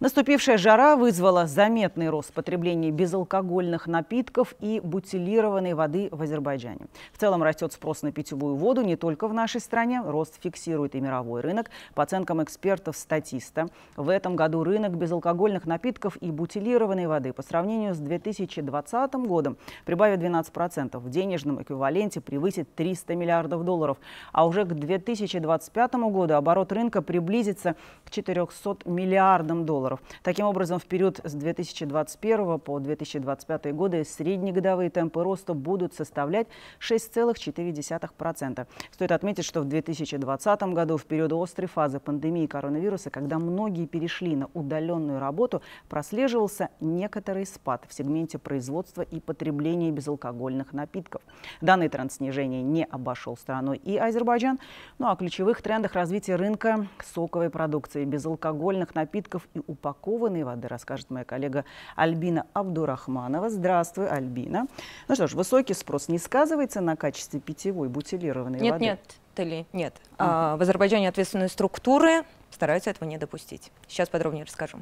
Наступившая жара вызвала заметный рост потребления безалкогольных напитков и бутилированной воды в Азербайджане. В целом растет спрос на питьевую воду не только в нашей стране. Рост фиксирует и мировой рынок. По оценкам экспертов-статиста, в этом году рынок безалкогольных напитков и бутилированной воды по сравнению с 2020 годом, прибавит 12%, в денежном эквиваленте превысит 300 миллиардов долларов. А уже к 2025 году оборот рынка приблизится к 400 миллиардам долларов долларов. Таким образом, в период с 2021 по 2025 годы среднегодовые темпы роста будут составлять 6,4%. Стоит отметить, что в 2020 году, в период острой фазы пандемии коронавируса, когда многие перешли на удаленную работу, прослеживался некоторый спад в сегменте производства и потребления безалкогольных напитков. Данный тренд снижения не обошел страной и Азербайджан. Ну а о ключевых трендах развития рынка соковой продукции, безалкогольных напитков и упаковки упакованной воды, расскажет моя коллега Альбина Абдурахманова. Здравствуй, Альбина. Ну что ж, высокий спрос не сказывается на качестве питьевой бутилированной нет, воды? Нет, нет, нет. А, в Азербайджане ответственные структуры стараются этого не допустить. Сейчас подробнее расскажу.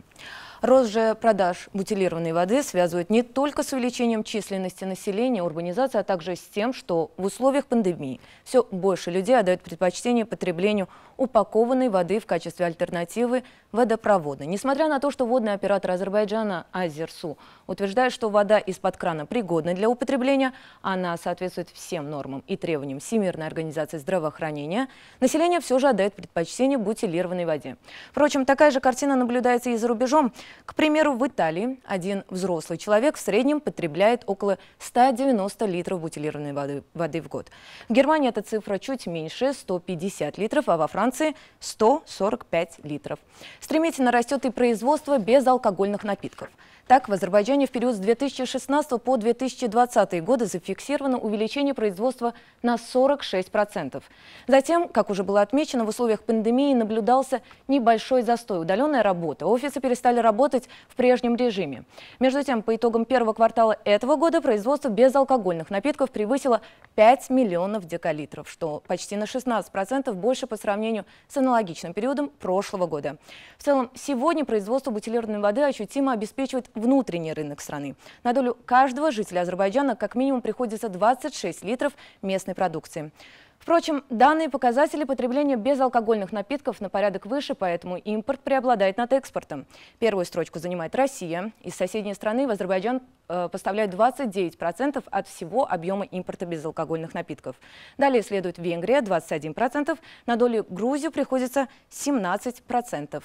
Рост же продаж бутилированной воды связывают не только с увеличением численности населения, урбанизации, а также с тем, что в условиях пандемии все больше людей отдают предпочтение потреблению упакованной воды в качестве альтернативы водопроводной. Несмотря на то, что водный оператор Азербайджана Азерсу утверждает, что вода из-под крана пригодна для употребления, она соответствует всем нормам и требованиям Всемирной организации здравоохранения, население все же отдает предпочтение бутилированной воде стадии. Впрочем, такая же картина наблюдается и за рубежом. К примеру, в Италии один взрослый человек в среднем потребляет около 190 литров бутилированной воды, воды в год. В Германии эта цифра чуть меньше – 150 литров, а во Франции – 145 литров. Стремительно растет и производство безалкогольных напитков – так, в Азербайджане в период с 2016 по 2020 годы зафиксировано увеличение производства на 46%. Затем, как уже было отмечено, в условиях пандемии наблюдался небольшой застой, удаленная работа. Офисы перестали работать в прежнем режиме. Между тем, по итогам первого квартала этого года производство безалкогольных напитков превысило 5 миллионов декалитров, что почти на 16% больше по сравнению с аналогичным периодом прошлого года. В целом, сегодня производство бутилированной воды ощутимо обеспечивает внутренний рынок страны. На долю каждого жителя Азербайджана как минимум приходится 26 литров местной продукции. Впрочем, данные показатели потребления безалкогольных напитков на порядок выше, поэтому импорт преобладает над экспортом. Первую строчку занимает Россия. Из соседней страны в Азербайджан э, поставляют 29% от всего объема импорта безалкогольных напитков. Далее следует Венгрия 21%, на долю Грузию приходится 17%.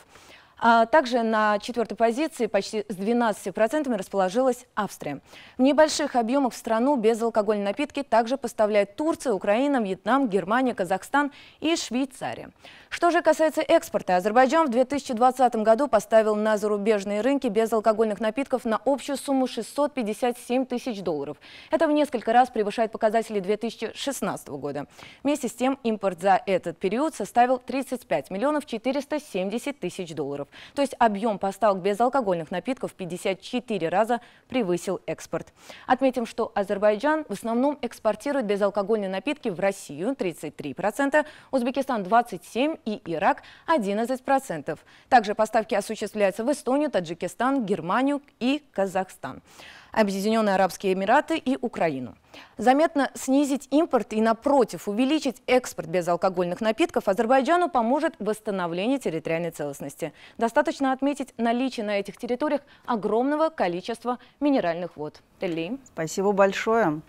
А также на четвертой позиции почти с 12% расположилась Австрия. В небольших объемах в страну безалкогольные напитки также поставляют Турция, Украина, Вьетнам, Германия, Казахстан и Швейцария. Что же касается экспорта, Азербайджан в 2020 году поставил на зарубежные рынки безалкогольных напитков на общую сумму 657 тысяч долларов. Это в несколько раз превышает показатели 2016 года. Вместе с тем импорт за этот период составил 35 миллионов 470 тысяч долларов. То есть объем поставок безалкогольных напитков в 54 раза превысил экспорт. Отметим, что Азербайджан в основном экспортирует безалкогольные напитки в Россию 33%, Узбекистан 27% и Ирак 11%. Также поставки осуществляются в Эстонию, Таджикистан, Германию и Казахстан. Объединенные Арабские Эмираты и Украину. Заметно снизить импорт и, напротив, увеличить экспорт безалкогольных напитков Азербайджану поможет восстановление территориальной целостности. Достаточно отметить наличие на этих территориях огромного количества минеральных вод. Элли. Спасибо большое.